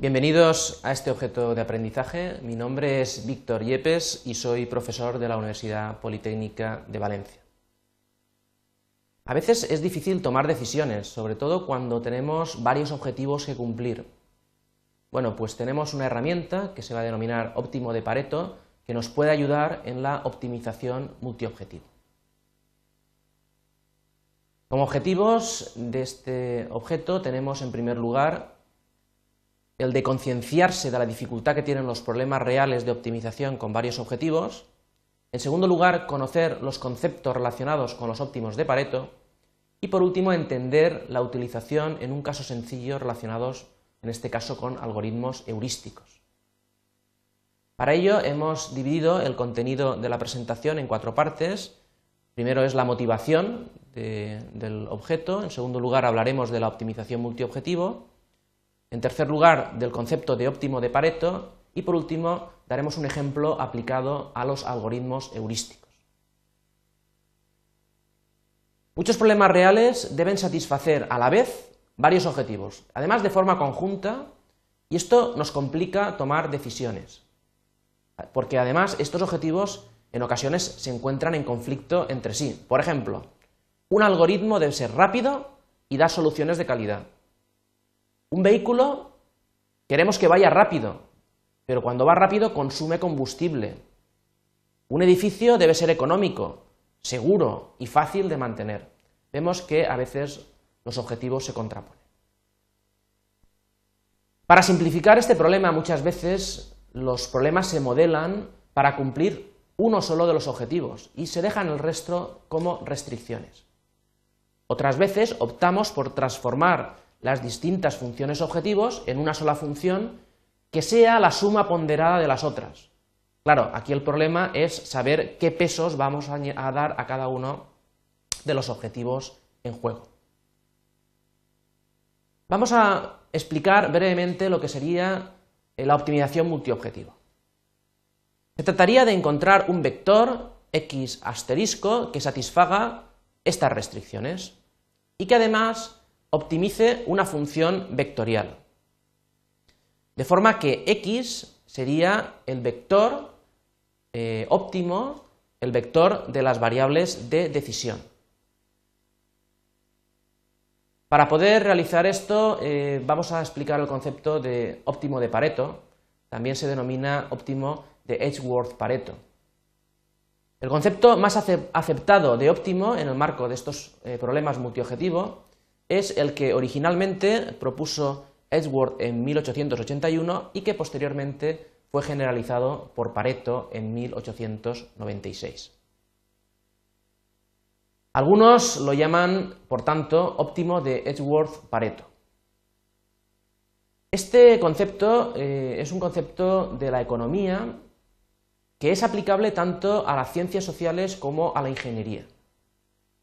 Bienvenidos a este objeto de aprendizaje. Mi nombre es Víctor Yepes y soy profesor de la Universidad Politécnica de Valencia. A veces es difícil tomar decisiones, sobre todo cuando tenemos varios objetivos que cumplir. Bueno, pues tenemos una herramienta que se va a denominar óptimo de Pareto que nos puede ayudar en la optimización multiobjetivo. Como objetivos de este objeto tenemos en primer lugar el de concienciarse de la dificultad que tienen los problemas reales de optimización con varios objetivos, en segundo lugar, conocer los conceptos relacionados con los óptimos de Pareto y por último, entender la utilización en un caso sencillo relacionados, en este caso, con algoritmos heurísticos. Para ello hemos dividido el contenido de la presentación en cuatro partes. Primero es la motivación del objeto, en segundo lugar hablaremos de la optimización multiobjetivo, en tercer lugar, del concepto de óptimo de Pareto. Y por último, daremos un ejemplo aplicado a los algoritmos heurísticos. Muchos problemas reales deben satisfacer a la vez varios objetivos, además de forma conjunta, y esto nos complica tomar decisiones, porque además estos objetivos en ocasiones se encuentran en conflicto entre sí. Por ejemplo, un algoritmo debe ser rápido y dar soluciones de calidad. Un vehículo queremos que vaya rápido, pero cuando va rápido consume combustible. Un edificio debe ser económico, seguro y fácil de mantener. Vemos que a veces los objetivos se contraponen. Para simplificar este problema muchas veces los problemas se modelan para cumplir uno solo de los objetivos y se dejan el resto como restricciones. Otras veces optamos por transformar las distintas funciones objetivos en una sola función que sea la suma ponderada de las otras. Claro, aquí el problema es saber qué pesos vamos a dar a cada uno de los objetivos en juego. Vamos a explicar brevemente lo que sería eh, la optimización multiobjetivo. Se trataría de encontrar un vector x asterisco que satisfaga estas restricciones y que además optimice una función vectorial. De forma que x sería el vector eh, óptimo, el vector de las variables de decisión. Para poder realizar esto eh, vamos a explicar el concepto de óptimo de Pareto, también se denomina óptimo de Edgeworth-Pareto. El concepto más aceptado de óptimo en el marco de estos eh, problemas multiobjetivo es el que originalmente propuso Edgeworth en 1881 y que posteriormente fue generalizado por Pareto en 1896. Algunos lo llaman, por tanto, óptimo de Edgeworth-Pareto. Este concepto eh, es un concepto de la economía que es aplicable tanto a las ciencias sociales como a la ingeniería.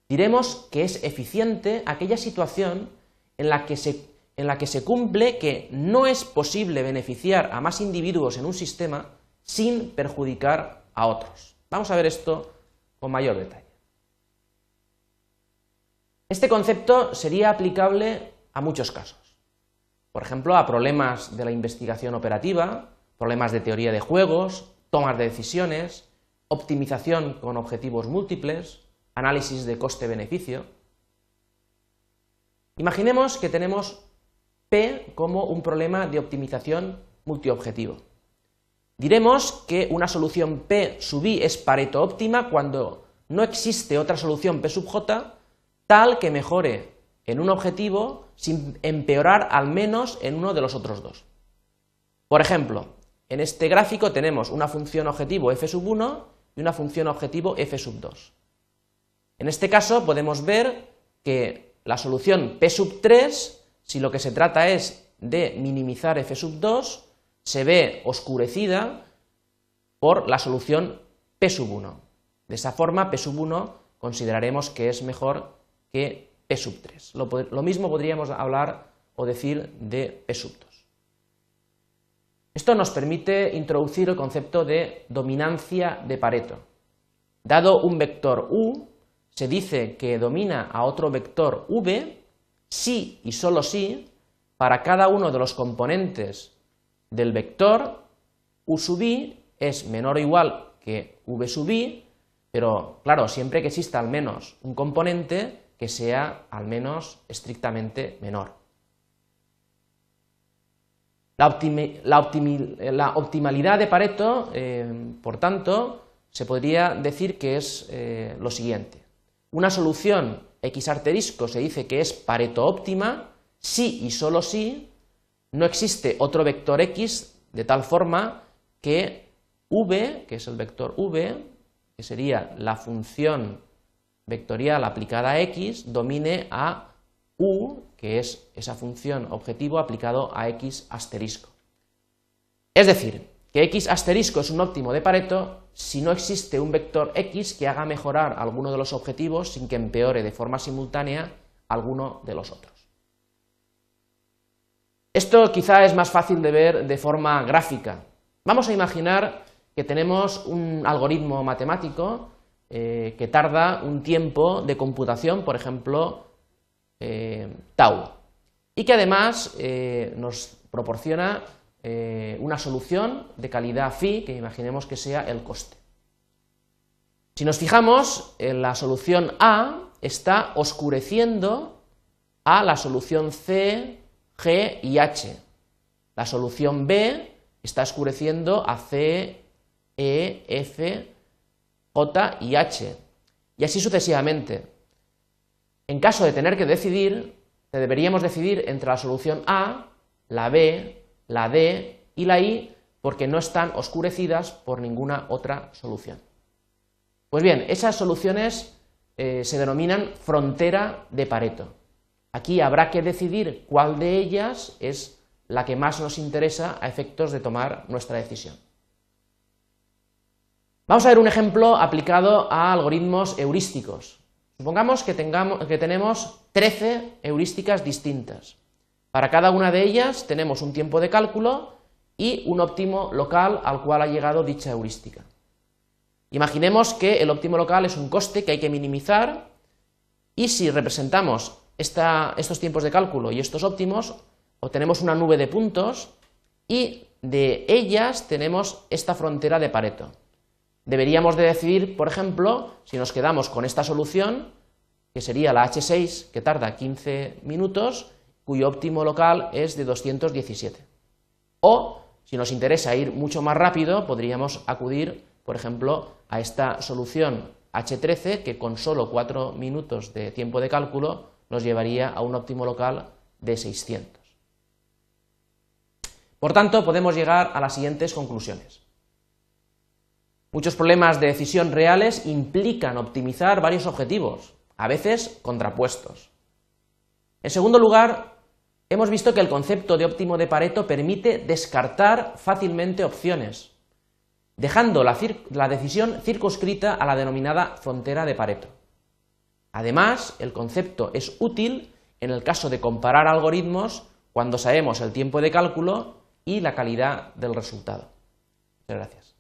Diremos que es eficiente aquella situación en la que se, cumple que no es posible beneficiar a más individuos en un sistema sin perjudicar a otros. Vamos a ver esto con mayor detalle. Este concepto sería aplicable a muchos casos. Por ejemplo, a problemas de la investigación operativa, problemas de teoría de juegos, tomas de decisiones, optimización con objetivos múltiples, análisis de coste-beneficio, imaginemos que tenemos P como un problema de optimización multiobjetivo. Diremos que una solución P sub i es Pareto óptima cuando no existe otra solución P sub j tal que mejore en un objetivo sin empeorar al menos en uno de los otros dos. Por ejemplo, en este gráfico tenemos una función objetivo f sub 1 y una función objetivo f sub 2. En este caso podemos ver que la solución P sub 3, si lo que se trata es de minimizar F sub 2, se ve oscurecida por la solución P sub 1. De esa forma, P sub 1 consideraremos que es mejor que P sub 3. Lo, mismo podríamos hablar o decir de P sub 2. Esto nos permite introducir el concepto de dominancia de Pareto. Dado un vector U, se dice que domina a otro vector v si y solo si para cada uno de los componentes del vector u sub i es menor o igual que v sub i, pero claro, siempre que exista al menos un componente que sea al menos estrictamente menor. La, optimalidad de Pareto, eh, por tanto, se podría decir que es eh, lo siguiente. Una solución X arterisco se dice que es Pareto óptima si y solo si no existe otro vector X de tal forma que V, que es el vector V, que sería la función vectorial aplicada a X, domine a U, que es esa función objetivo aplicado a X asterisco. Es decir, que x asterisco es un óptimo de Pareto si no existe un vector x que haga mejorar alguno de los objetivos sin que empeore de forma simultánea alguno de los otros. Esto quizá es más fácil de ver de forma gráfica. Vamos a imaginar que tenemos un algoritmo matemático eh, que tarda un tiempo de computación, por ejemplo, eh, tau, y que además eh, nos proporciona eh, una solución de calidad phi que imaginemos que sea el coste. Si nos fijamos, la solución A está oscureciendo a la solución C, G y H. La solución B está oscureciendo a C, E, F, J y H. Y así sucesivamente. En caso de tener que decidir, deberíamos decidir entre la solución A, la B, la D y la I porque no están oscurecidas por ninguna otra solución. Pues bien, esas soluciones eh, se denominan frontera de Pareto. Aquí habrá que decidir cuál de ellas es la que más nos interesa a efectos de tomar nuestra decisión. Vamos a ver un ejemplo aplicado a algoritmos heurísticos. Supongamos que, que tenemos 13 heurísticas distintas. Para cada una de ellas tenemos un tiempo de cálculo y un óptimo local al cual ha llegado dicha heurística. Imaginemos que el óptimo local es un coste que hay que minimizar y si representamos estos tiempos de cálculo y estos óptimos, obtenemos una nube de puntos y de ellas tenemos esta frontera de Pareto. Deberíamos de decidir, por ejemplo, si nos quedamos con esta solución, que sería la H6, que tarda 15 minutos, cuyo óptimo local es de 217. O, si nos interesa ir mucho más rápido, podríamos acudir, por ejemplo, a esta solución H13, que con solo 4 minutos de tiempo de cálculo nos llevaría a un óptimo local de 600. Por tanto, podemos llegar a las siguientes conclusiones. Muchos problemas de decisión reales implican optimizar varios objetivos, a veces contrapuestos. En segundo lugar, Hemos visto que el concepto de óptimo de Pareto permite descartar fácilmente opciones, dejando la, decisión circunscrita a la denominada frontera de Pareto. Además, el concepto es útil en el caso de comparar algoritmos cuando sabemos el tiempo de cálculo y la calidad del resultado. Muchas gracias.